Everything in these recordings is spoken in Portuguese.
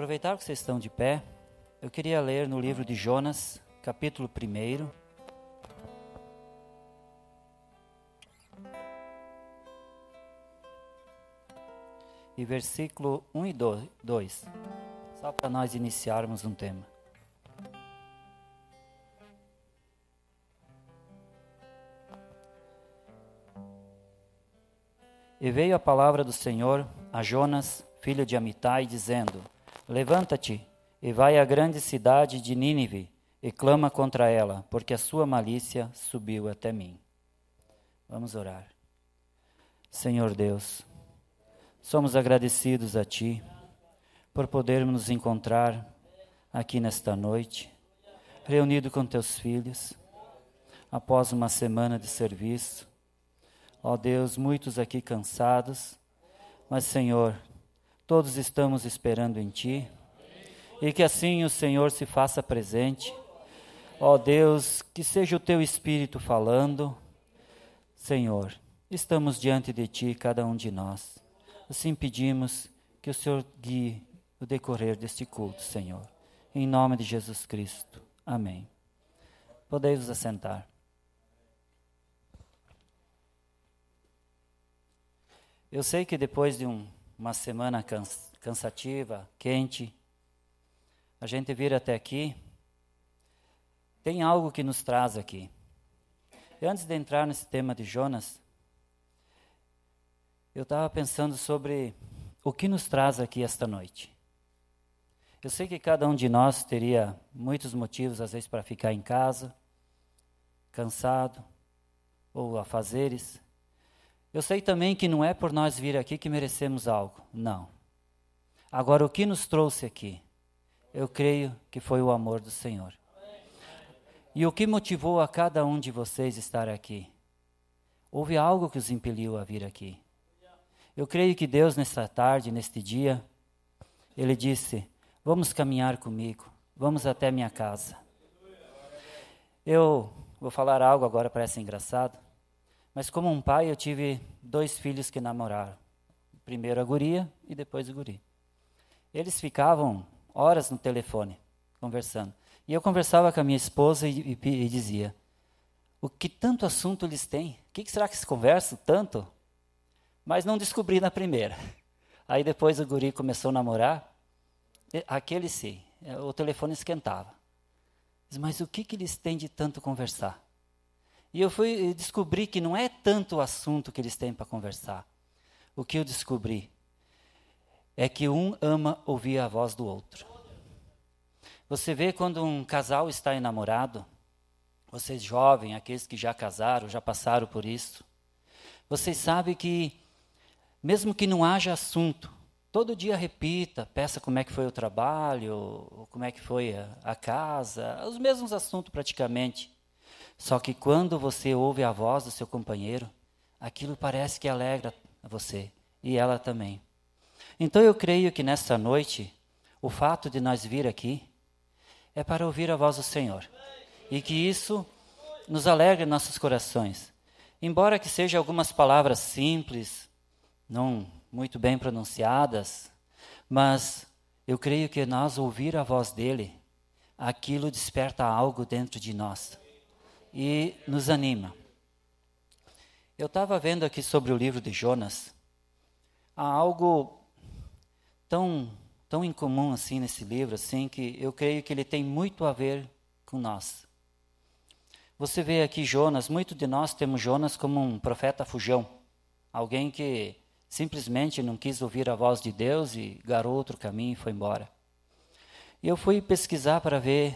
Aproveitar que vocês estão de pé, eu queria ler no livro de Jonas, capítulo 1. E versículo 1 e 2, só para nós iniciarmos um tema. E veio a palavra do Senhor a Jonas, filho de Amitai, dizendo: Levanta-te e vai à grande cidade de Nínive e clama contra ela, porque a sua malícia subiu até mim. Vamos orar. Senhor Deus, somos agradecidos a Ti por podermos nos encontrar aqui nesta noite, reunido com Teus filhos, após uma semana de serviço. Ó Deus, muitos aqui cansados, mas Senhor, Todos estamos esperando em Ti. E que assim o Senhor se faça presente. Ó oh Deus, que seja o Teu Espírito falando. Senhor, estamos diante de Ti, cada um de nós. Assim pedimos que o Senhor guie o decorrer deste culto, Senhor. Em nome de Jesus Cristo. Amém. Podeis vos assentar. Eu sei que depois de um uma semana cansativa, quente, a gente vir até aqui, tem algo que nos traz aqui. E antes de entrar nesse tema de Jonas, eu estava pensando sobre o que nos traz aqui esta noite. Eu sei que cada um de nós teria muitos motivos, às vezes, para ficar em casa, cansado, ou afazeres, eu sei também que não é por nós vir aqui que merecemos algo, não. Agora, o que nos trouxe aqui? Eu creio que foi o amor do Senhor. E o que motivou a cada um de vocês estar aqui? Houve algo que os impeliu a vir aqui. Eu creio que Deus, nesta tarde, neste dia, Ele disse: Vamos caminhar comigo, vamos até minha casa. Eu vou falar algo agora, parece engraçado. Mas como um pai, eu tive dois filhos que namoraram. Primeiro a guria e depois o guri. Eles ficavam horas no telefone, conversando. E eu conversava com a minha esposa e, e, e dizia, o que tanto assunto eles têm? O que, que será que se conversam tanto? Mas não descobri na primeira. Aí depois o guri começou a namorar. Aquele sim, o telefone esquentava. Mas o que, que eles têm de tanto conversar? E eu fui eh, descobrir que não é tanto o assunto que eles têm para conversar. O que eu descobri é que um ama ouvir a voz do outro. Você vê quando um casal está enamorado, vocês jovens, aqueles que já casaram, já passaram por isso, vocês sabem que, mesmo que não haja assunto, todo dia repita, peça como é que foi o trabalho, como é que foi a, a casa, os mesmos assuntos praticamente. Só que quando você ouve a voz do seu companheiro, aquilo parece que alegra você e ela também. Então eu creio que nesta noite, o fato de nós vir aqui é para ouvir a voz do Senhor. E que isso nos alegre nossos corações. Embora que sejam algumas palavras simples, não muito bem pronunciadas, mas eu creio que nós ouvir a voz dele, aquilo desperta algo dentro de nós e nos anima. Eu estava vendo aqui sobre o livro de Jonas, há algo tão tão incomum assim nesse livro, assim que eu creio que ele tem muito a ver com nós. Você vê aqui Jonas, muito de nós temos Jonas como um profeta fujão, alguém que simplesmente não quis ouvir a voz de Deus e garou outro caminho e foi embora. E eu fui pesquisar para ver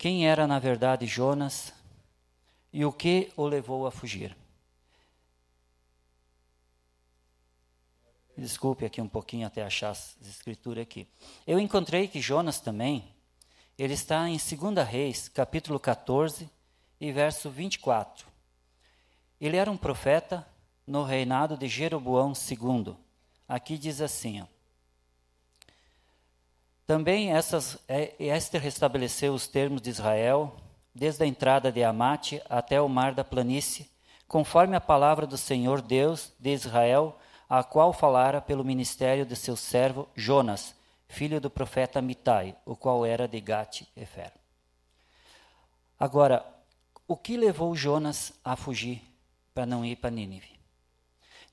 quem era na verdade Jonas e o que o levou a fugir. Desculpe aqui um pouquinho até achar as escrituras aqui. Eu encontrei que Jonas também, ele está em 2 Reis, capítulo 14 e verso 24. Ele era um profeta no reinado de Jeroboão II. Aqui diz assim, ó, também essas, é, restabeleceu os termos de Israel, desde a entrada de Amate até o mar da planície, conforme a palavra do Senhor Deus de Israel, a qual falara pelo ministério de seu servo Jonas, filho do profeta Mitai, o qual era de Gate-Efer. Agora, o que levou Jonas a fugir para não ir para Nínive?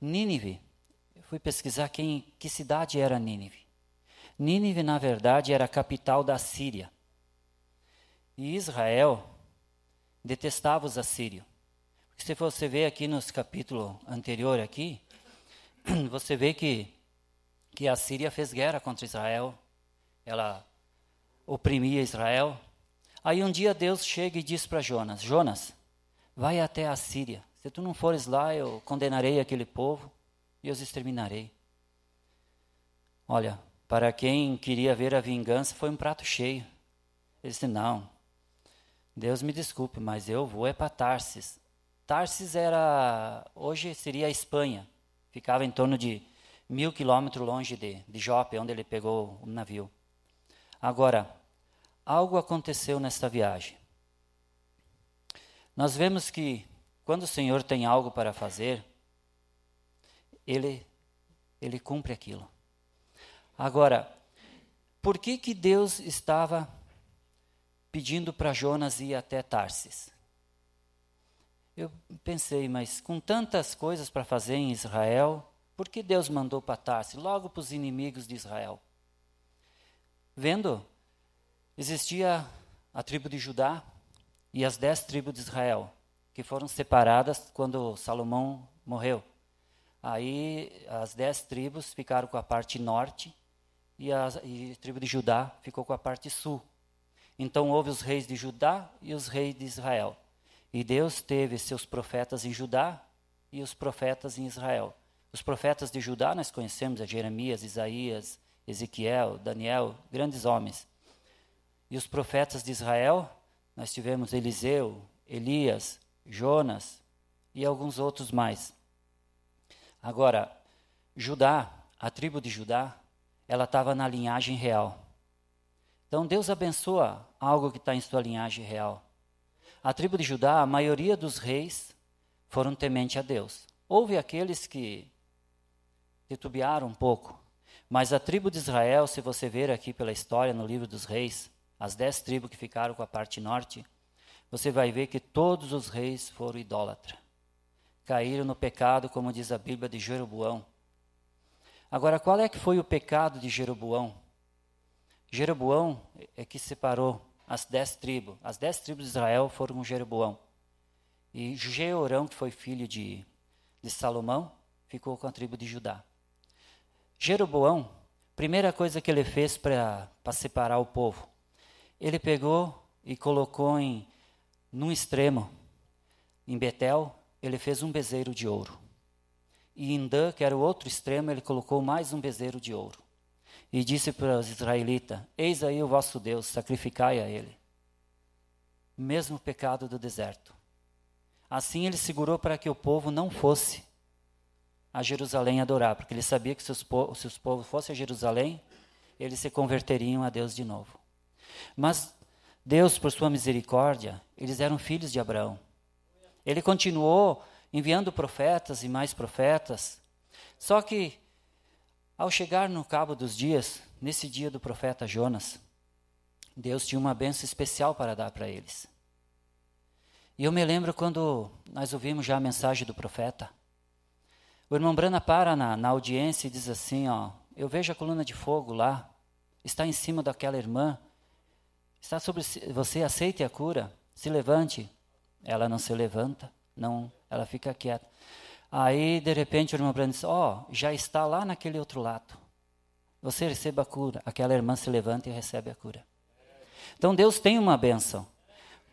Nínive, eu fui pesquisar quem, que cidade era Nínive. Nínive, na verdade, era a capital da Síria. E Israel detestava os assírios. Se você vê aqui nos capítulo anterior aqui, você vê que que a Síria fez guerra contra Israel. Ela oprimia Israel. Aí um dia Deus chega e diz para Jonas: Jonas, vai até a Síria. Se tu não fores lá, eu condenarei aquele povo e os exterminarei. Olha, para quem queria ver a vingança, foi um prato cheio. Ele disse: Não, Deus me desculpe, mas eu vou é para Tarsis. Tarsis era, hoje seria a Espanha, ficava em torno de mil quilômetros longe de, de Jope, onde ele pegou o navio. Agora, algo aconteceu nesta viagem. Nós vemos que quando o Senhor tem algo para fazer, ele, ele cumpre aquilo. Agora, por que, que Deus estava pedindo para Jonas ir até Tarsis? Eu pensei, mas com tantas coisas para fazer em Israel, por que Deus mandou para Tarsis, logo para os inimigos de Israel? Vendo, existia a tribo de Judá e as dez tribos de Israel, que foram separadas quando Salomão morreu. Aí as dez tribos ficaram com a parte norte e a, e a tribo de Judá ficou com a parte sul. Então houve os reis de Judá e os reis de Israel. E Deus teve seus profetas em Judá e os profetas em Israel. Os profetas de Judá nós conhecemos, a é Jeremias, Isaías, Ezequiel, Daniel, grandes homens. E os profetas de Israel, nós tivemos Eliseu, Elias, Jonas e alguns outros mais. Agora, Judá, a tribo de Judá, ela estava na linhagem real. Então Deus abençoa algo que está em sua linhagem real. A tribo de Judá, a maioria dos reis foram temente a Deus. Houve aqueles que titubearam um pouco, mas a tribo de Israel, se você ver aqui pela história no livro dos reis, as dez tribos que ficaram com a parte norte, você vai ver que todos os reis foram idólatras. Caíram no pecado, como diz a Bíblia de Jeroboão Agora, qual é que foi o pecado de Jeroboão? Jeroboão é que separou as dez tribos. As dez tribos de Israel foram com Jeroboão. E Jeorão, que foi filho de, de Salomão, ficou com a tribo de Judá. Jeroboão, primeira coisa que ele fez para separar o povo, ele pegou e colocou em num extremo, em Betel, ele fez um bezeiro de ouro. E Indã, que era o outro extremo, ele colocou mais um bezerro de ouro. E disse para os israelitas: Eis aí o vosso Deus, sacrificai a ele. Mesmo pecado do deserto. Assim ele segurou para que o povo não fosse a Jerusalém adorar, porque ele sabia que se os, po se os povos fossem a Jerusalém, eles se converteriam a Deus de novo. Mas Deus, por sua misericórdia, eles eram filhos de Abraão. Ele continuou enviando profetas e mais profetas. Só que, ao chegar no cabo dos dias, nesse dia do profeta Jonas, Deus tinha uma benção especial para dar para eles. E eu me lembro quando nós ouvimos já a mensagem do profeta. O irmão Brana para na, na audiência e diz assim: ó, Eu vejo a coluna de fogo lá, está em cima daquela irmã, está sobre você, aceite a cura, se levante. Ela não se levanta, não ela fica quieta. Aí, de repente, o irmão Brando diz: Ó, oh, já está lá naquele outro lado. Você receba a cura. Aquela irmã se levanta e recebe a cura. Então, Deus tem uma bênção.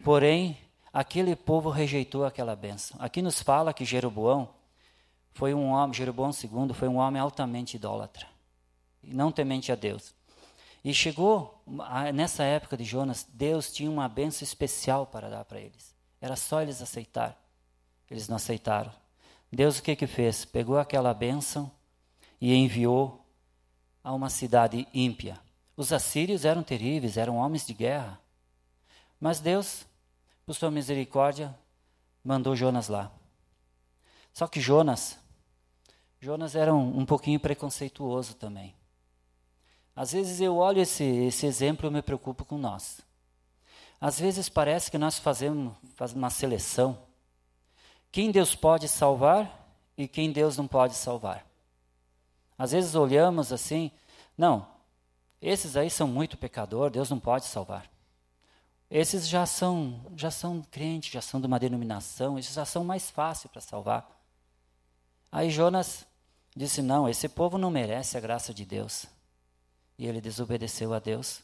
Porém, aquele povo rejeitou aquela bênção. Aqui nos fala que Jeroboão foi um homem, Jeroboão II foi um homem altamente idólatra, não temente a Deus. E chegou nessa época de Jonas, Deus tinha uma bênção especial para dar para eles. Era só eles aceitar. Eles não aceitaram. Deus o que que fez? Pegou aquela bênção e enviou a uma cidade ímpia. Os assírios eram terríveis, eram homens de guerra. Mas Deus, por sua misericórdia, mandou Jonas lá. Só que Jonas, Jonas era um, um pouquinho preconceituoso também. Às vezes eu olho esse, esse exemplo e me preocupo com nós. Às vezes parece que nós fazemos, fazemos uma seleção quem Deus pode salvar e quem Deus não pode salvar. Às vezes olhamos assim, não, esses aí são muito pecador, Deus não pode salvar. Esses já são, já são crentes, já são de uma denominação, esses já são mais fáceis para salvar. Aí Jonas disse: Não, esse povo não merece a graça de Deus. E ele desobedeceu a Deus.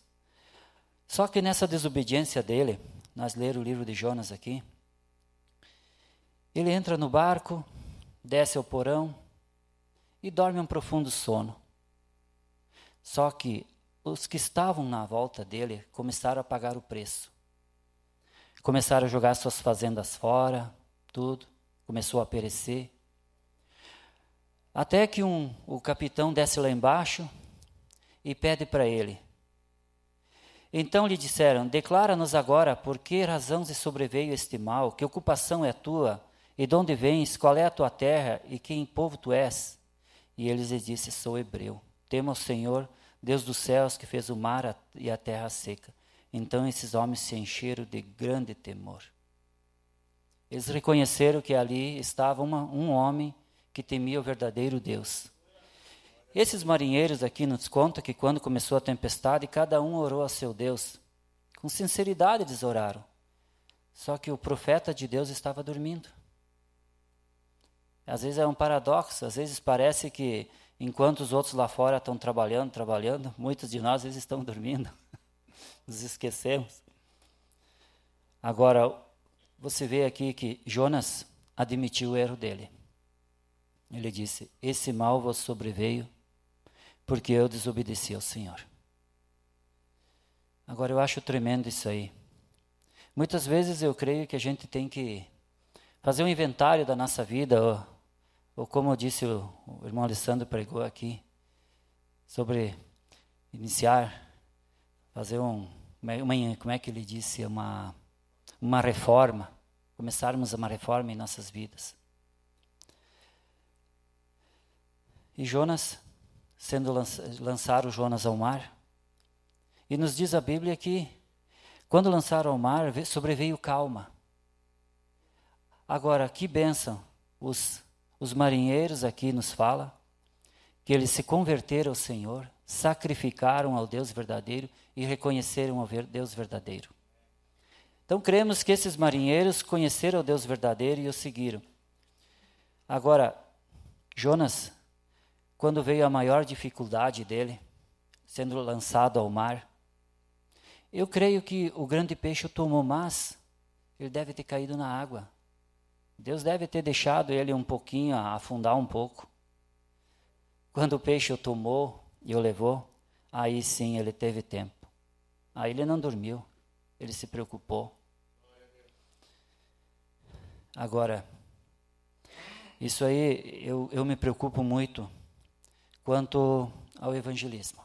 Só que nessa desobediência dele, nós ler o livro de Jonas aqui, ele entra no barco, desce ao porão e dorme um profundo sono. Só que os que estavam na volta dele começaram a pagar o preço. Começaram a jogar suas fazendas fora, tudo, começou a perecer. Até que um, o capitão desce lá embaixo e pede para ele. Então lhe disseram: Declara-nos agora por que razão se sobreveio este mal, que ocupação é tua e de onde vens? Qual é a tua terra? E quem povo tu és? E eles lhe disse: Sou hebreu. Temo ao Senhor, Deus dos céus, que fez o mar e a terra seca. Então esses homens se encheram de grande temor. Eles reconheceram que ali estava uma, um homem que temia o verdadeiro Deus. Esses marinheiros aqui nos contam que quando começou a tempestade, cada um orou a seu Deus. Com sinceridade eles oraram. Só que o profeta de Deus estava dormindo. Às vezes é um paradoxo, às vezes parece que enquanto os outros lá fora estão trabalhando, trabalhando, muitos de nós às vezes estão dormindo. Nos esquecemos. Agora, você vê aqui que Jonas admitiu o erro dele. Ele disse: Esse mal vos sobreveio porque eu desobedeci ao Senhor. Agora, eu acho tremendo isso aí. Muitas vezes eu creio que a gente tem que fazer um inventário da nossa vida, ou, ou como disse o, o irmão Alessandro pregou aqui, sobre iniciar, fazer um, é, uma, como é que ele disse, uma, uma reforma, começarmos uma reforma em nossas vidas. E Jonas, sendo o Jonas ao mar, e nos diz a Bíblia que quando lançaram ao mar, sobreveio calma. Agora, que bênção os, os marinheiros aqui nos fala que eles se converteram ao Senhor, sacrificaram ao Deus verdadeiro e reconheceram ao Deus verdadeiro. Então cremos que esses marinheiros conheceram o Deus verdadeiro e o seguiram. Agora, Jonas, quando veio a maior dificuldade dele, sendo lançado ao mar, eu creio que o grande peixe o tomou, mas ele deve ter caído na água. Deus deve ter deixado ele um pouquinho, afundar um pouco. Quando o peixe o tomou e o levou, aí sim ele teve tempo. Aí ele não dormiu, ele se preocupou. Agora, isso aí eu, eu me preocupo muito quanto ao evangelismo.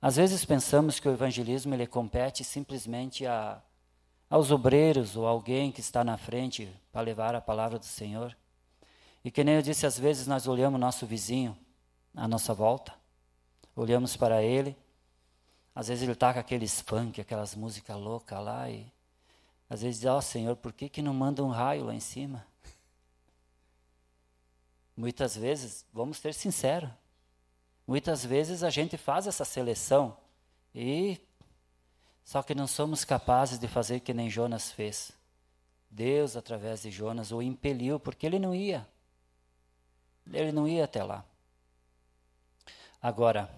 Às vezes pensamos que o evangelismo ele compete simplesmente a aos obreiros ou alguém que está na frente para levar a palavra do Senhor. E que nem eu disse, às vezes nós olhamos nosso vizinho à nossa volta, olhamos para ele, às vezes ele está com aqueles funk, aquelas músicas loucas lá, e às vezes diz, ó oh, Senhor, por que, que não manda um raio lá em cima? Muitas vezes, vamos ser sinceros, muitas vezes a gente faz essa seleção e só que não somos capazes de fazer que nem Jonas fez. Deus, através de Jonas, o impeliu, porque ele não ia. Ele não ia até lá. Agora,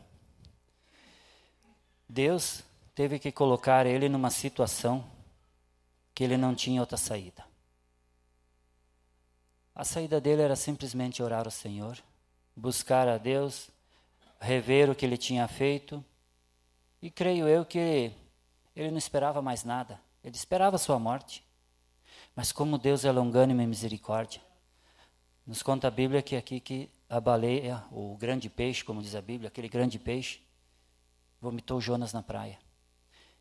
Deus teve que colocar ele numa situação que ele não tinha outra saída. A saída dele era simplesmente orar ao Senhor, buscar a Deus, rever o que ele tinha feito, e creio eu que ele não esperava mais nada. Ele esperava sua morte. Mas como Deus é longânimo e misericórdia. Nos conta a Bíblia que aqui que a baleia, o grande peixe, como diz a Bíblia, aquele grande peixe, vomitou Jonas na praia.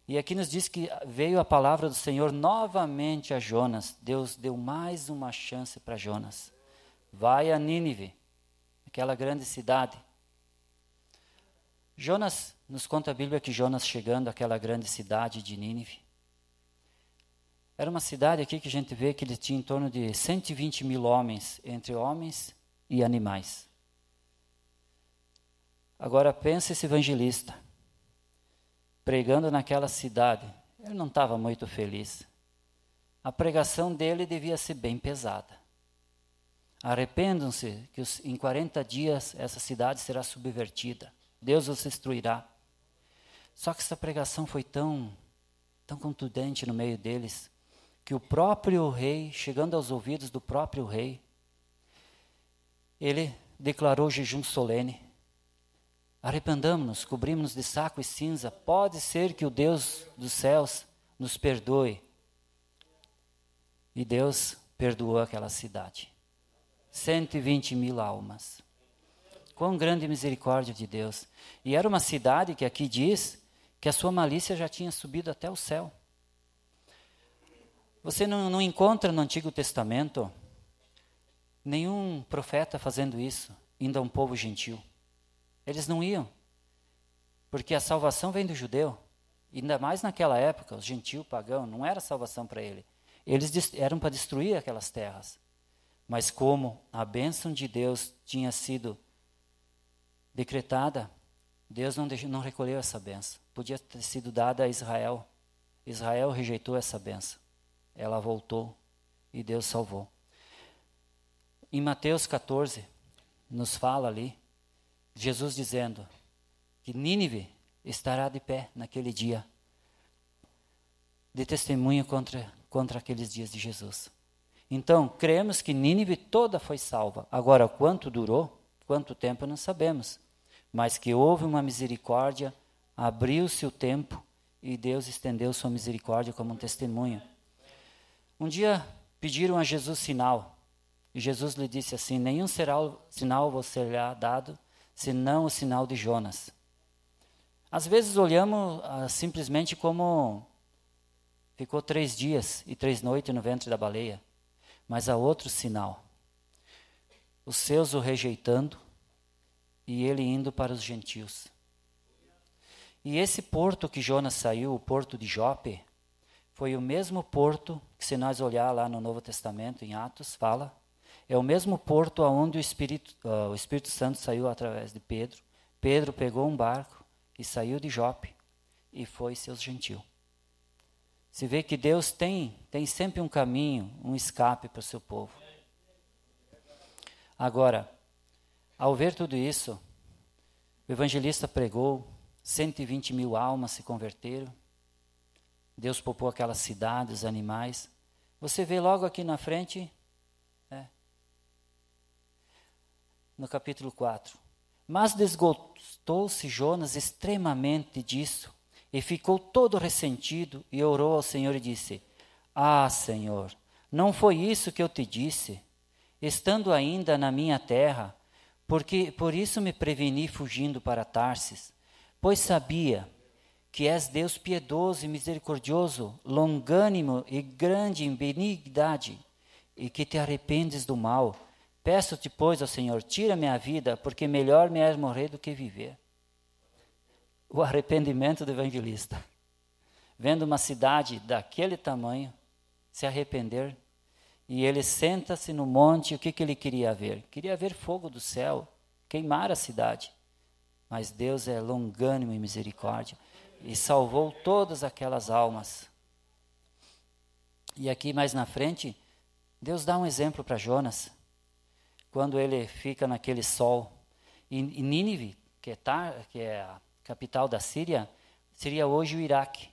E aqui nos diz que veio a palavra do Senhor novamente a Jonas. Deus deu mais uma chance para Jonas. Vai a Nínive, aquela grande cidade. Jonas nos conta a Bíblia que Jonas chegando àquela grande cidade de Nínive, era uma cidade aqui que a gente vê que ele tinha em torno de 120 mil homens, entre homens e animais. Agora pensa esse evangelista pregando naquela cidade. Ele não estava muito feliz. A pregação dele devia ser bem pesada. Arrependam-se que em 40 dias essa cidade será subvertida. Deus os destruirá. Só que essa pregação foi tão, tão contundente no meio deles, que o próprio rei, chegando aos ouvidos do próprio rei, ele declarou jejum solene. Arrependamos-nos, cobrimos-nos de saco e cinza. Pode ser que o Deus dos céus nos perdoe. E Deus perdoou aquela cidade. 120 mil almas. Quão grande misericórdia de Deus. E era uma cidade que aqui diz que a sua malícia já tinha subido até o céu. Você não, não encontra no Antigo Testamento nenhum profeta fazendo isso, indo a um povo gentil. Eles não iam, porque a salvação vem do judeu. Ainda mais naquela época, os gentios pagãos, não era salvação para ele. Eles eram para destruir aquelas terras. Mas como a bênção de Deus tinha sido decretada, Deus não, deixou, não recolheu essa bênção podia ter sido dada a Israel. Israel rejeitou essa benção. Ela voltou e Deus salvou. Em Mateus 14, nos fala ali, Jesus dizendo que Nínive estará de pé naquele dia, de testemunho contra, contra aqueles dias de Jesus. Então, cremos que Nínive toda foi salva. Agora, quanto durou, quanto tempo não sabemos, mas que houve uma misericórdia abriu-se o tempo e Deus estendeu sua misericórdia como um testemunho. Um dia pediram a Jesus sinal, e Jesus lhe disse assim: Nenhum sinal você lhe será dado, senão o sinal de Jonas. Às vezes olhamos ah, simplesmente como ficou três dias e três noites no ventre da baleia, mas há outro sinal. Os seus o rejeitando e ele indo para os gentios. E esse porto que Jonas saiu, o porto de Jope, foi o mesmo porto que, se nós olhar lá no Novo Testamento, em Atos, fala, é o mesmo porto aonde o Espírito, uh, o Espírito Santo saiu através de Pedro. Pedro pegou um barco e saiu de Jope e foi seus gentios. Se vê que Deus tem, tem sempre um caminho, um escape para o seu povo. Agora, ao ver tudo isso, o evangelista pregou, 120 mil almas se converteram. Deus poupou aquelas cidades, os animais. Você vê logo aqui na frente, né? no capítulo 4. Mas desgostou-se Jonas extremamente disso e ficou todo ressentido e orou ao Senhor e disse: Ah, Senhor, não foi isso que eu te disse, estando ainda na minha terra, porque por isso me preveni fugindo para Tarsis pois sabia que és Deus piedoso e misericordioso, longânimo e grande em benignidade, e que te arrependes do mal. Peço-te, pois, ao Senhor, tira minha vida, porque melhor me é morrer do que viver. O arrependimento do evangelista. Vendo uma cidade daquele tamanho se arrepender, e ele senta-se no monte, o que, que ele queria ver? Queria ver fogo do céu queimar a cidade mas Deus é longânimo e misericórdia e salvou todas aquelas almas. E aqui mais na frente, Deus dá um exemplo para Jonas, quando ele fica naquele sol. em Nínive, que é, tar, tá, que é a capital da Síria, seria hoje o Iraque.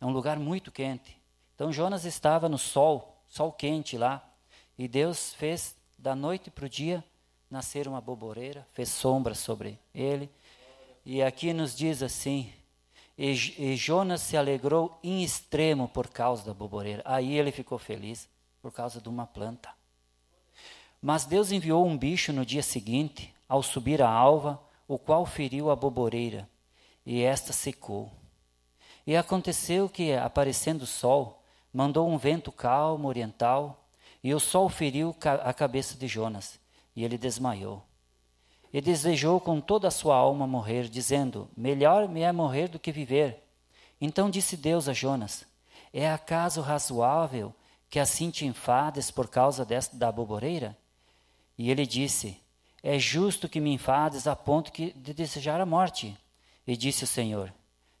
É um lugar muito quente. Então Jonas estava no sol, sol quente lá, e Deus fez da noite para o dia nascer uma boboreira, fez sombra sobre ele. E aqui nos diz assim: e, e Jonas se alegrou em extremo por causa da boboreira. Aí ele ficou feliz por causa de uma planta. Mas Deus enviou um bicho no dia seguinte, ao subir a alva, o qual feriu a boboreira, e esta secou. E aconteceu que, aparecendo o sol, mandou um vento calmo oriental, e o sol feriu a cabeça de Jonas, e ele desmaiou. E desejou com toda a sua alma morrer, dizendo: Melhor me é morrer do que viver. Então disse Deus a Jonas: É acaso razoável que assim te enfades por causa desta, da boboreira? E ele disse: É justo que me enfades a ponto que, de desejar a morte. E disse o Senhor: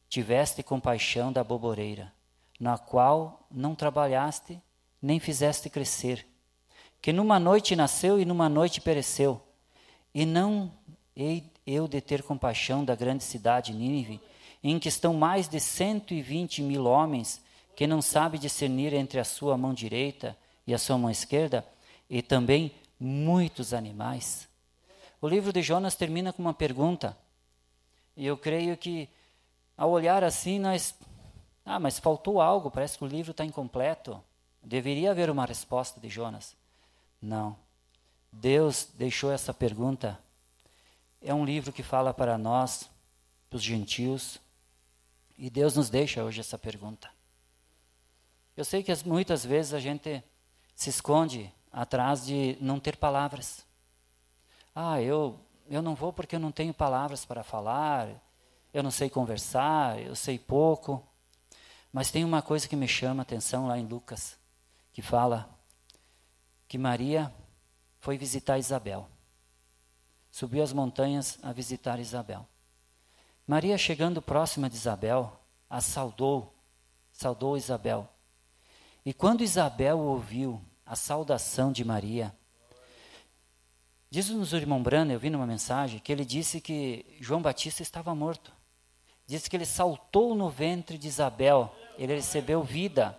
Tiveste compaixão da boboreira, na qual não trabalhaste nem fizeste crescer que numa noite nasceu e numa noite pereceu. E não hei eu de ter compaixão da grande cidade Nínive, em que estão mais de cento e vinte mil homens, que não sabe discernir entre a sua mão direita e a sua mão esquerda, e também muitos animais. O livro de Jonas termina com uma pergunta. E eu creio que, ao olhar assim, nós. Ah, mas faltou algo, parece que o livro está incompleto. Deveria haver uma resposta de Jonas. Não. Deus deixou essa pergunta. É um livro que fala para nós, para os gentios, e Deus nos deixa hoje essa pergunta. Eu sei que muitas vezes a gente se esconde atrás de não ter palavras. Ah, eu, eu não vou porque eu não tenho palavras para falar, eu não sei conversar, eu sei pouco. Mas tem uma coisa que me chama a atenção lá em Lucas, que fala que Maria foi visitar Isabel. Subiu as montanhas a visitar Isabel. Maria, chegando próxima de Isabel, a saudou, saudou Isabel. E quando Isabel ouviu a saudação de Maria, diz-nos o irmão Brana, eu vi numa mensagem, que ele disse que João Batista estava morto. Diz que ele saltou no ventre de Isabel, ele recebeu vida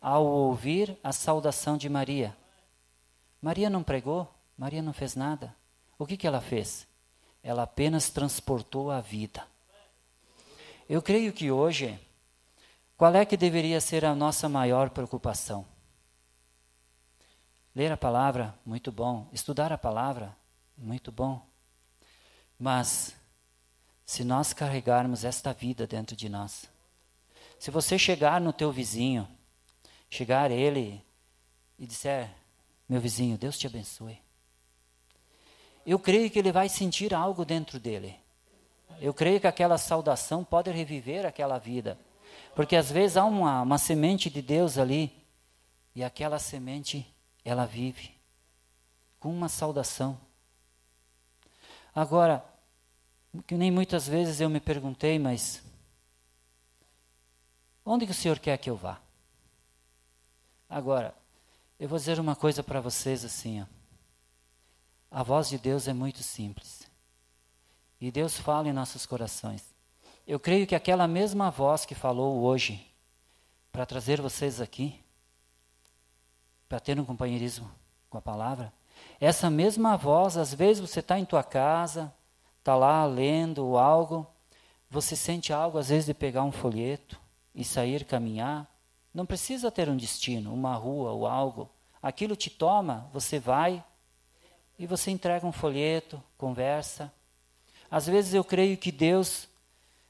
ao ouvir a saudação de Maria. Maria não pregou, Maria não fez nada. O que, que ela fez? Ela apenas transportou a vida. Eu creio que hoje, qual é que deveria ser a nossa maior preocupação? Ler a palavra, muito bom. Estudar a palavra, muito bom. Mas, se nós carregarmos esta vida dentro de nós, se você chegar no teu vizinho, chegar ele e disser, meu vizinho, Deus te abençoe. Eu creio que ele vai sentir algo dentro dele. Eu creio que aquela saudação pode reviver aquela vida. Porque às vezes há uma, uma semente de Deus ali, e aquela semente, ela vive com uma saudação. Agora, que nem muitas vezes eu me perguntei, mas onde que o Senhor quer que eu vá? Agora, eu vou dizer uma coisa para vocês assim, ó. A voz de Deus é muito simples. E Deus fala em nossos corações. Eu creio que aquela mesma voz que falou hoje para trazer vocês aqui, para ter um companheirismo com a palavra, essa mesma voz, às vezes você está em tua casa, está lá lendo algo, você sente algo às vezes de pegar um folheto e sair caminhar, não precisa ter um destino, uma rua ou algo. Aquilo te toma, você vai e você entrega um folheto, conversa. Às vezes eu creio que Deus,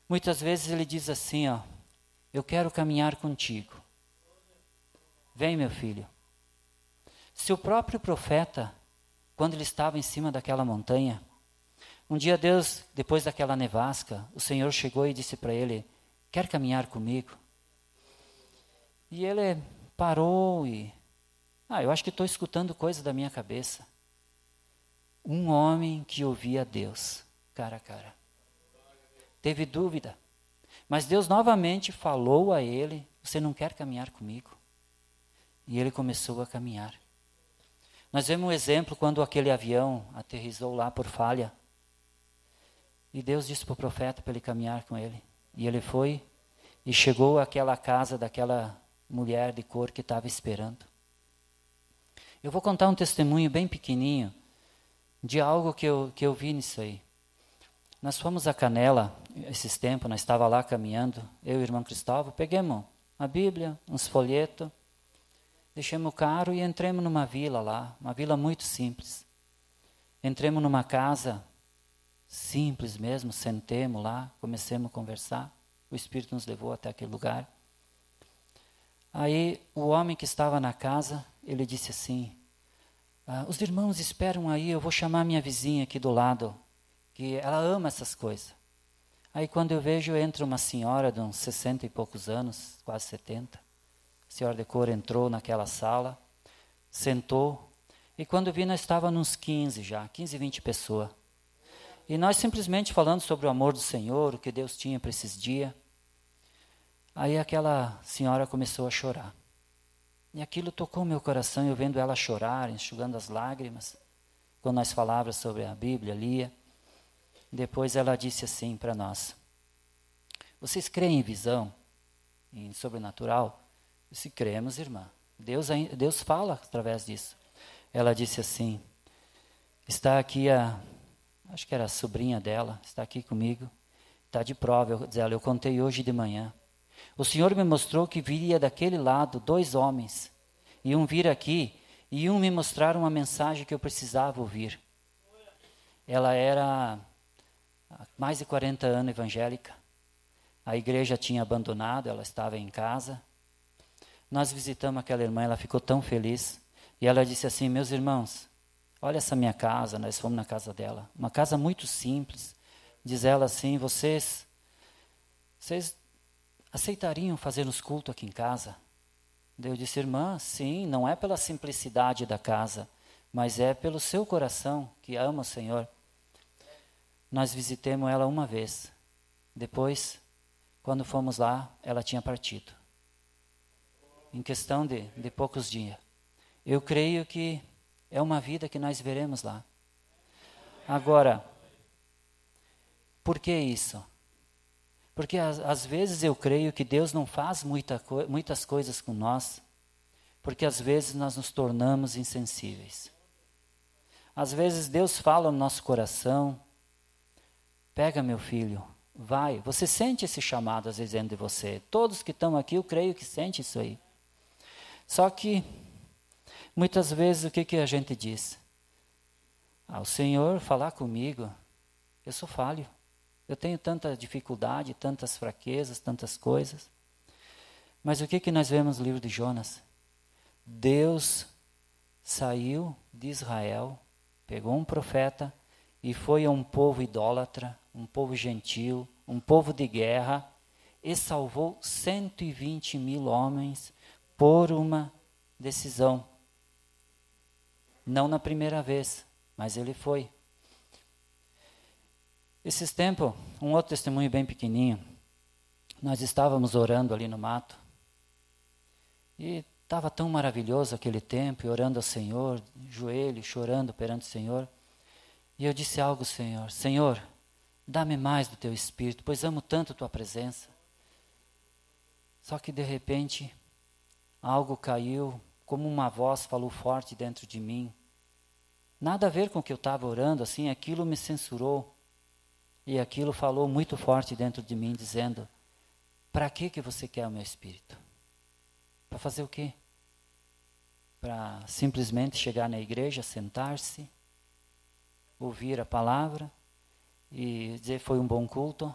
muitas vezes ele diz assim, ó, eu quero caminhar contigo. Vem, meu filho. Se o próprio profeta, quando ele estava em cima daquela montanha, um dia Deus, depois daquela nevasca, o Senhor chegou e disse para ele: Quer caminhar comigo? E ele parou e. Ah, eu acho que estou escutando coisa da minha cabeça. Um homem que ouvia Deus, cara a cara. Teve dúvida. Mas Deus novamente falou a ele: Você não quer caminhar comigo? E ele começou a caminhar. Nós vemos um exemplo quando aquele avião aterrizou lá por falha. E Deus disse para o profeta para ele caminhar com ele. E ele foi e chegou àquela casa daquela mulher de cor que estava esperando. Eu vou contar um testemunho bem pequenininho de algo que eu, que eu vi nisso aí. Nós fomos a Canela esses tempos, nós estava lá caminhando, eu e o irmão Cristóvão, pegamos a Bíblia, uns folhetos, deixamos o carro e entremos numa vila lá, uma vila muito simples. Entremos numa casa simples mesmo, sentemos lá, comecemos a conversar, o Espírito nos levou até aquele lugar. Aí o homem que estava na casa, ele disse assim: ah, Os irmãos esperam aí, eu vou chamar minha vizinha aqui do lado, que ela ama essas coisas. Aí quando eu vejo, entra uma senhora de uns 60 e poucos anos, quase 70. A senhora de cor entrou naquela sala, sentou, e quando vi, nós estávamos uns 15 já, 15, 20 pessoas. E nós simplesmente falando sobre o amor do Senhor, o que Deus tinha para esses dias. Aí aquela senhora começou a chorar. E aquilo tocou meu coração, eu vendo ela chorar, enxugando as lágrimas, quando nós falávamos sobre a Bíblia, lia. Depois ela disse assim para nós: Vocês creem em visão, em sobrenatural? Se cremos, irmã. Deus, Deus fala através disso. Ela disse assim: Está aqui a, acho que era a sobrinha dela, está aqui comigo, está de prova. Eu, diz ela, eu contei hoje de manhã. O Senhor me mostrou que viria daquele lado dois homens, e um vir aqui, e um me mostrar uma mensagem que eu precisava ouvir. Ela era há mais de 40 anos evangélica. A igreja tinha abandonado, ela estava em casa. Nós visitamos aquela irmã, ela ficou tão feliz. E ela disse assim: Meus irmãos, olha essa minha casa. Nós fomos na casa dela. Uma casa muito simples. Diz ela assim: Vocês, vocês aceitariam fazer-nos culto aqui em casa? Deus disse, irmã, sim, não é pela simplicidade da casa, mas é pelo seu coração que ama o Senhor. Nós visitemos ela uma vez. Depois, quando fomos lá, ela tinha partido. Em questão de, de poucos dias. Eu creio que é uma vida que nós veremos lá. Agora, por que isso? Porque às vezes eu creio que Deus não faz muita, muitas coisas com nós, porque às vezes nós nos tornamos insensíveis. Às vezes Deus fala no nosso coração: pega meu filho, vai. Você sente esse chamado às vezes dentro de você. Todos que estão aqui, eu creio que sente isso aí. Só que muitas vezes o que, que a gente diz? Ah, o Senhor falar comigo, eu sou falho. Eu tenho tanta dificuldade, tantas fraquezas, tantas coisas. Mas o que, que nós vemos no livro de Jonas? Deus saiu de Israel, pegou um profeta e foi a um povo idólatra, um povo gentil, um povo de guerra, e salvou 120 mil homens por uma decisão. Não na primeira vez, mas ele foi. Esses tempos, um outro testemunho bem pequenininho. Nós estávamos orando ali no mato. E estava tão maravilhoso aquele tempo, orando ao Senhor, joelho, chorando perante o Senhor. E eu disse algo, Senhor: Senhor, dá-me mais do teu espírito, pois amo tanto tua presença. Só que de repente, algo caiu, como uma voz falou forte dentro de mim. Nada a ver com o que eu estava orando, assim, aquilo me censurou. E aquilo falou muito forte dentro de mim, dizendo: Para que que você quer o meu espírito? Para fazer o quê? Para simplesmente chegar na igreja, sentar-se, ouvir a palavra e dizer foi um bom culto.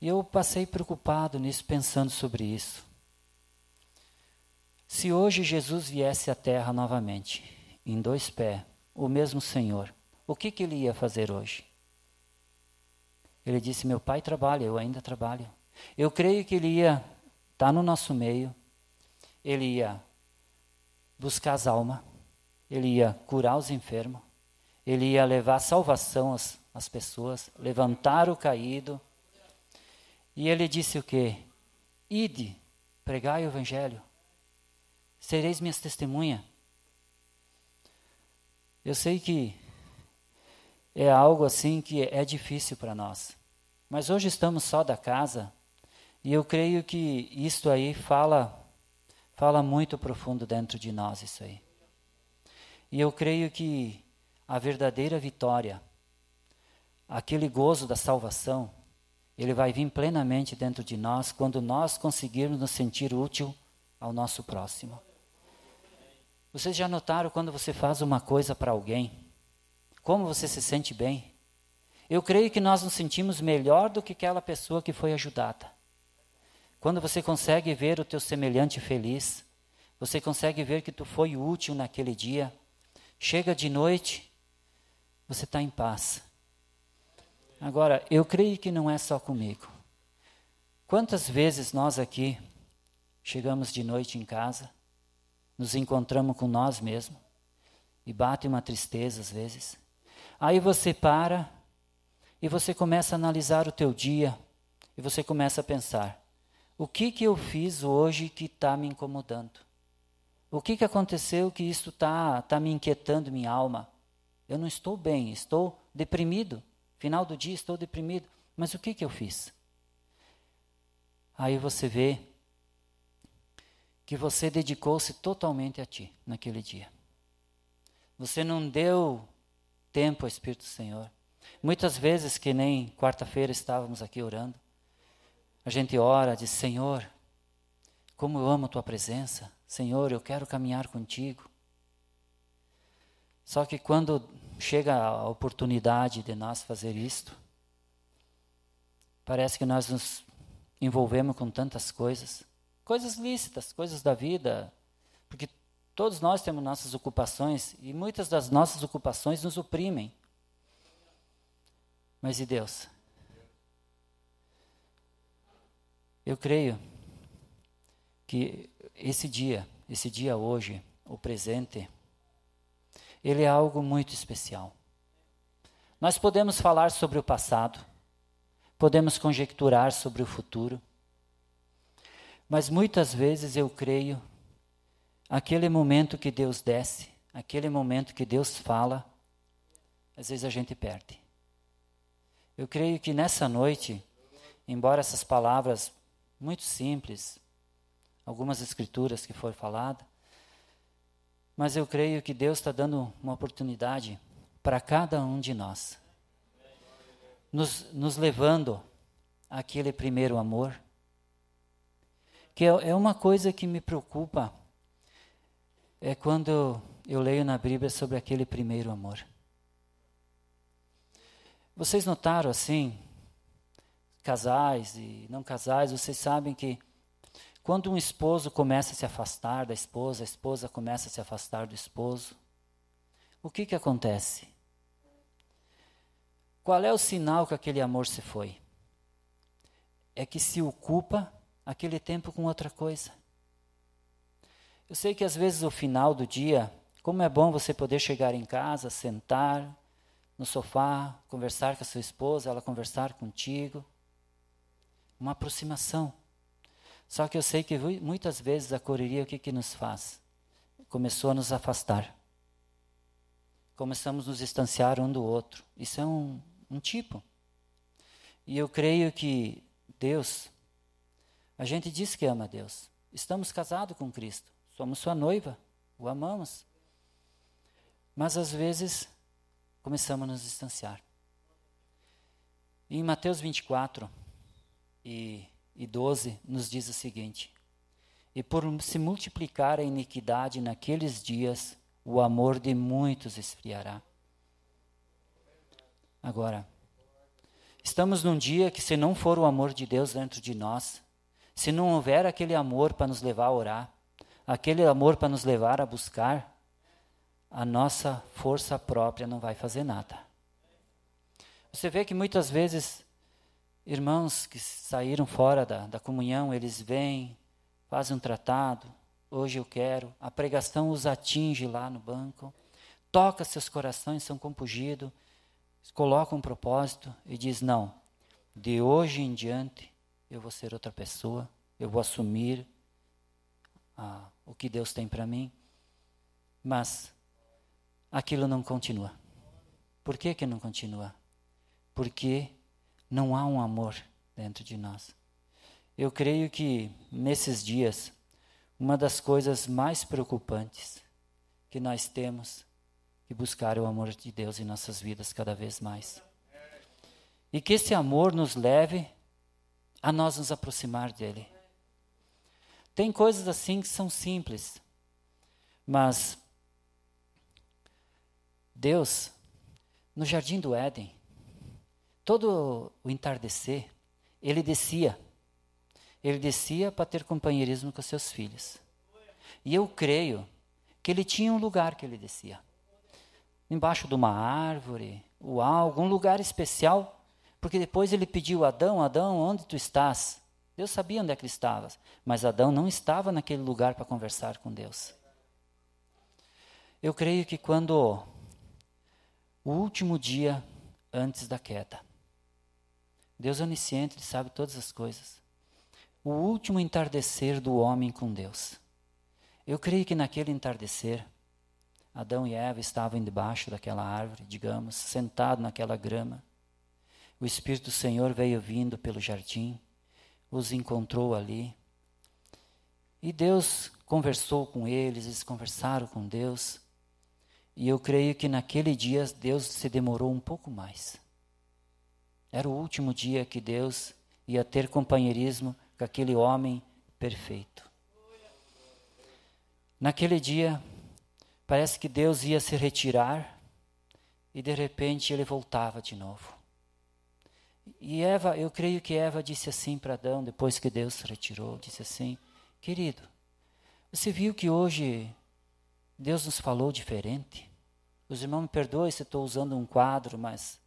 E eu passei preocupado nisso, pensando sobre isso. Se hoje Jesus viesse à terra novamente, em dois pés, o mesmo Senhor, o que, que ele ia fazer hoje? Ele disse: Meu pai trabalha, eu ainda trabalho. Eu creio que ele ia estar tá no nosso meio, ele ia buscar as almas, ele ia curar os enfermos, ele ia levar salvação às, às pessoas, levantar o caído. E ele disse o quê? Ide, pregai o evangelho, sereis minhas testemunhas. Eu sei que é algo assim que é difícil para nós. Mas hoje estamos só da casa e eu creio que isto aí fala fala muito profundo dentro de nós isso aí. E eu creio que a verdadeira vitória, aquele gozo da salvação, ele vai vir plenamente dentro de nós quando nós conseguirmos nos sentir útil ao nosso próximo. Vocês já notaram quando você faz uma coisa para alguém? Como você se sente bem? Eu creio que nós nos sentimos melhor do que aquela pessoa que foi ajudada. Quando você consegue ver o teu semelhante feliz, você consegue ver que tu foi útil naquele dia. Chega de noite, você está em paz. Agora, eu creio que não é só comigo. Quantas vezes nós aqui chegamos de noite em casa, nos encontramos com nós mesmos e bate uma tristeza às vezes. Aí você para e você começa a analisar o teu dia e você começa a pensar: o que que eu fiz hoje que está me incomodando? O que que aconteceu que isto está tá me inquietando minha alma? Eu não estou bem, estou deprimido. Final do dia estou deprimido. Mas o que que eu fiz? Aí você vê que você dedicou-se totalmente a ti naquele dia. Você não deu tempo ao Espírito do Senhor. Muitas vezes, que nem quarta-feira estávamos aqui orando, a gente ora, diz: Senhor, como eu amo a tua presença. Senhor, eu quero caminhar contigo. Só que quando chega a oportunidade de nós fazer isto, parece que nós nos envolvemos com tantas coisas, coisas lícitas, coisas da vida, Todos nós temos nossas ocupações e muitas das nossas ocupações nos oprimem. Mas e Deus? Eu creio que esse dia, esse dia hoje, o presente, ele é algo muito especial. Nós podemos falar sobre o passado, podemos conjecturar sobre o futuro, mas muitas vezes eu creio Aquele momento que Deus desce, aquele momento que Deus fala, às vezes a gente perde. Eu creio que nessa noite, embora essas palavras muito simples, algumas escrituras que foram faladas, mas eu creio que Deus está dando uma oportunidade para cada um de nós, nos, nos levando àquele primeiro amor, que é, é uma coisa que me preocupa é quando eu leio na Bíblia sobre aquele primeiro amor. Vocês notaram assim, casais e não casais, vocês sabem que quando um esposo começa a se afastar da esposa, a esposa começa a se afastar do esposo, o que que acontece? Qual é o sinal que aquele amor se foi? É que se ocupa aquele tempo com outra coisa. Eu sei que às vezes o final do dia, como é bom você poder chegar em casa, sentar no sofá, conversar com a sua esposa, ela conversar contigo. Uma aproximação. Só que eu sei que muitas vezes a correria o que, que nos faz? Começou a nos afastar. Começamos a nos distanciar um do outro. Isso é um, um tipo. E eu creio que Deus, a gente diz que ama Deus. Estamos casados com Cristo. Somos sua noiva, o amamos. Mas às vezes começamos a nos distanciar. Em Mateus 24 e, e 12, nos diz o seguinte: E por se multiplicar a iniquidade naqueles dias, o amor de muitos esfriará. Agora, estamos num dia que, se não for o amor de Deus dentro de nós, se não houver aquele amor para nos levar a orar, aquele amor para nos levar a buscar, a nossa força própria não vai fazer nada. Você vê que muitas vezes irmãos que saíram fora da, da comunhão, eles vêm, fazem um tratado, hoje eu quero, a pregação os atinge lá no banco, toca seus corações, são compungidos, colocam um propósito e diz não, de hoje em diante eu vou ser outra pessoa, eu vou assumir a o que Deus tem para mim, mas aquilo não continua. Por que, que não continua? Porque não há um amor dentro de nós. Eu creio que nesses dias, uma das coisas mais preocupantes que nós temos é buscar o amor de Deus em nossas vidas cada vez mais. E que esse amor nos leve a nós nos aproximar dele. Tem coisas assim que são simples, mas Deus, no jardim do Éden, todo o entardecer, ele descia. Ele descia para ter companheirismo com seus filhos. E eu creio que ele tinha um lugar que ele descia. Embaixo de uma árvore, ou um lugar especial, porque depois ele pediu a Adão, Adão, onde tu estás? Deus sabia onde é que ele estava, mas Adão não estava naquele lugar para conversar com Deus. Eu creio que quando o último dia antes da queda, Deus é onisciente, ele sabe todas as coisas. O último entardecer do homem com Deus. Eu creio que naquele entardecer, Adão e Eva estavam debaixo daquela árvore, digamos, sentados naquela grama. O Espírito do Senhor veio vindo pelo jardim os encontrou ali. E Deus conversou com eles, eles conversaram com Deus. E eu creio que naquele dia Deus se demorou um pouco mais. Era o último dia que Deus ia ter companheirismo com aquele homem perfeito. Naquele dia, parece que Deus ia se retirar e de repente ele voltava de novo. E Eva, eu creio que Eva disse assim para Adão, depois que Deus retirou, disse assim: Querido, você viu que hoje Deus nos falou diferente? Os irmãos me perdoem se estou usando um quadro, mas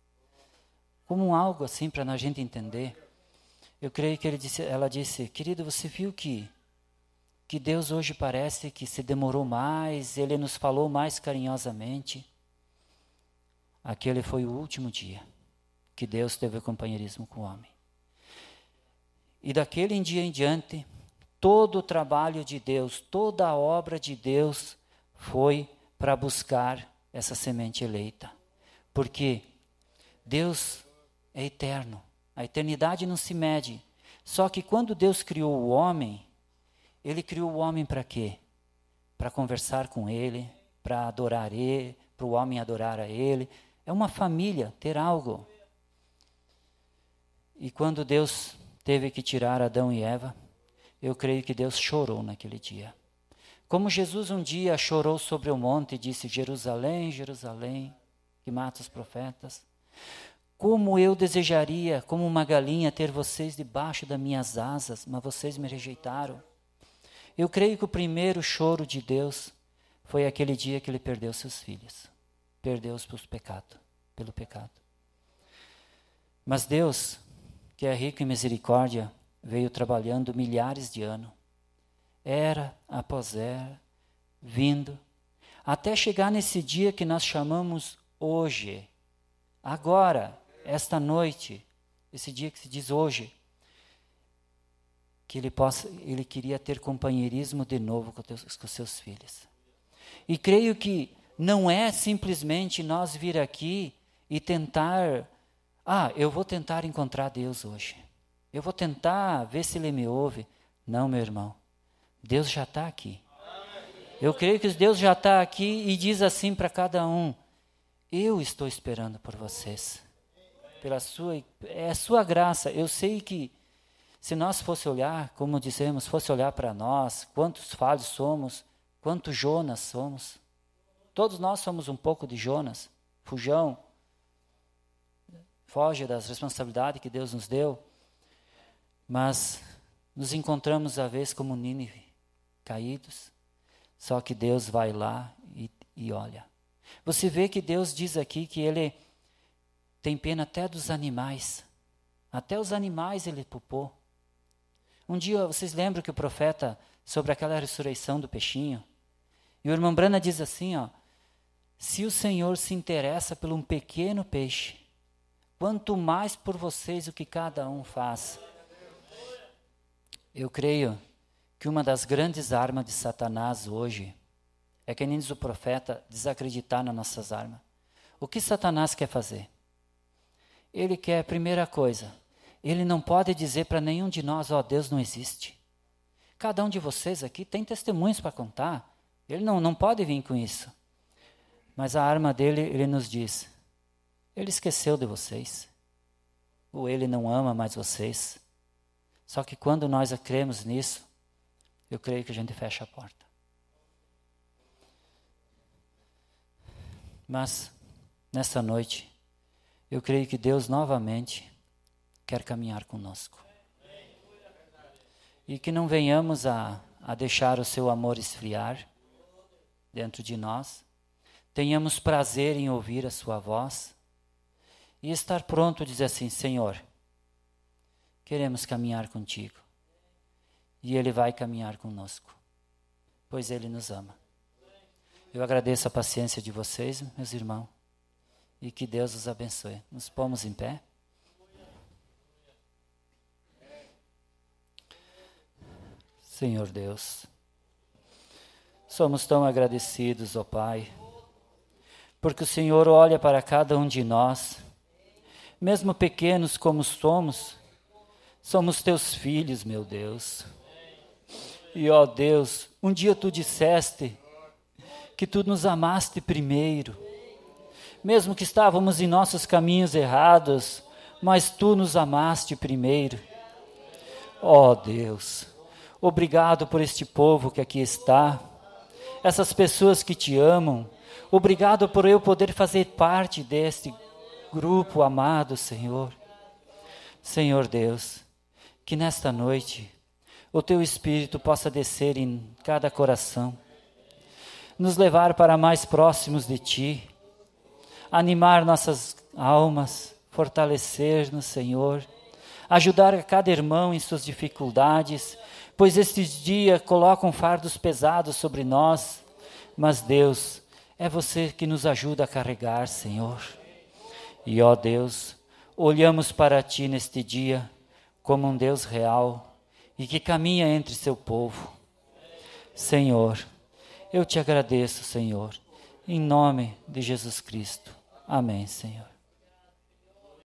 como algo assim para a gente entender. Eu creio que disse, ela disse, querido, você viu que que Deus hoje parece que se demorou mais, Ele nos falou mais carinhosamente. Aquele foi o último dia que Deus teve companheirismo com o homem. E daquele em dia em diante, todo o trabalho de Deus, toda a obra de Deus foi para buscar essa semente eleita. Porque Deus é eterno. A eternidade não se mede. Só que quando Deus criou o homem, ele criou o homem para quê? Para conversar com ele, para adorar ele, para o homem adorar a ele. É uma família, ter algo. E quando Deus teve que tirar Adão e Eva, eu creio que Deus chorou naquele dia. Como Jesus um dia chorou sobre o monte e disse: Jerusalém, Jerusalém, que mata os profetas. Como eu desejaria, como uma galinha, ter vocês debaixo das minhas asas, mas vocês me rejeitaram. Eu creio que o primeiro choro de Deus foi aquele dia que ele perdeu seus filhos, perdeu-os pelo pecado, pelo pecado. Mas Deus que é rico em misericórdia, veio trabalhando milhares de anos, era após era, vindo, até chegar nesse dia que nós chamamos hoje, agora, esta noite, esse dia que se diz hoje, que ele possa, ele queria ter companheirismo de novo com, teus, com seus filhos. E creio que não é simplesmente nós vir aqui e tentar ah, eu vou tentar encontrar Deus hoje. Eu vou tentar ver se Ele me ouve. Não, meu irmão. Deus já está aqui. Eu creio que Deus já está aqui e diz assim para cada um: Eu estou esperando por vocês. Pela sua, é a sua graça. Eu sei que se nós fosse olhar, como dissemos, fosse olhar para nós, quantos falhos somos, quantos Jonas somos. Todos nós somos um pouco de Jonas, fujão, foge das responsabilidades que Deus nos deu, mas nos encontramos à vez como Nínive, caídos. Só que Deus vai lá e, e olha. Você vê que Deus diz aqui que ele tem pena até dos animais. Até os animais ele poupou. Um dia, vocês lembram que o profeta, sobre aquela ressurreição do peixinho, e o irmão Brana diz assim, ó, se o Senhor se interessa por um pequeno peixe, quanto mais por vocês o que cada um faz. Eu creio que uma das grandes armas de Satanás hoje é que nem diz o profeta desacreditar nas nossas armas. O que Satanás quer fazer? Ele quer, primeira coisa, ele não pode dizer para nenhum de nós, ó, oh, Deus não existe. Cada um de vocês aqui tem testemunhos para contar. Ele não, não pode vir com isso. Mas a arma dele, ele nos diz: ele esqueceu de vocês. Ou ele não ama mais vocês. Só que quando nós cremos nisso, eu creio que a gente fecha a porta. Mas, nessa noite, eu creio que Deus novamente quer caminhar conosco. E que não venhamos a, a deixar o seu amor esfriar dentro de nós. Tenhamos prazer em ouvir a sua voz e estar pronto dizer assim: Senhor, queremos caminhar contigo. E Ele vai caminhar conosco, pois Ele nos ama. Eu agradeço a paciência de vocês, meus irmãos, e que Deus os abençoe. Nos pomos em pé. Senhor Deus, somos tão agradecidos, ó Pai, porque o Senhor olha para cada um de nós mesmo pequenos como somos, somos teus filhos, meu Deus. E ó Deus, um dia tu disseste que tu nos amaste primeiro. Mesmo que estávamos em nossos caminhos errados, mas tu nos amaste primeiro. Ó Deus, obrigado por este povo que aqui está, essas pessoas que te amam. Obrigado por eu poder fazer parte deste grupo amado, Senhor. Senhor Deus, que nesta noite o teu espírito possa descer em cada coração, nos levar para mais próximos de ti, animar nossas almas, fortalecer-nos, Senhor, ajudar a cada irmão em suas dificuldades, pois estes dias colocam fardos pesados sobre nós, mas Deus, é você que nos ajuda a carregar, Senhor. E ó Deus, olhamos para ti neste dia como um Deus real e que caminha entre seu povo. Senhor, eu te agradeço, Senhor, em nome de Jesus Cristo. Amém, Senhor.